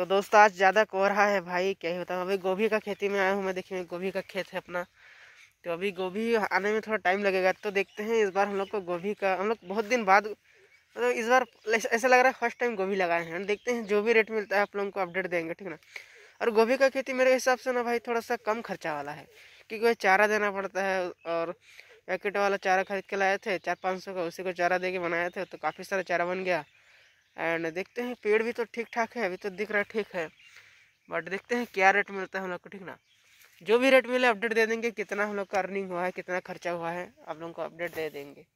तो दोस्तों आज ज़्यादा कोहरा है भाई क्या ही बताऊँ अभी गोभी का खेती में आया हूँ मैं देखिए गोभी का खेत है अपना तो अभी गोभी आने में थोड़ा टाइम लगेगा तो देखते हैं इस बार हम लोग को गोभी का हम लोग बहुत दिन बाद मतलब तो इस बार ऐसा लग रहा है फर्स्ट टाइम गोभी लगाए हैं देखते हैं जो भी रेट मिलता है आप लोगों को अपडेट देंगे ठीक ना और गोभी का खेती मेरे हिसाब से ना भाई थोड़ा सा कम खर्चा वाला है क्योंकि वह चारा देना पड़ता है और पैकेट वाला चारा खरीद के लाए थे चार पाँच सौ का उसी को चारा दे के बनाए थे तो काफ़ी सारा चारा बन गया एंड देखते हैं पेड़ भी तो ठीक ठाक है अभी तो दिख रहा ठीक है बट देखते हैं क्या रेट मिलता है हम लोग को ठीक ना जो भी रेट मिले अपडेट दे देंगे कितना हम लोग का अर्निंग हुआ है कितना खर्चा हुआ है आप लोगों को अपडेट दे देंगे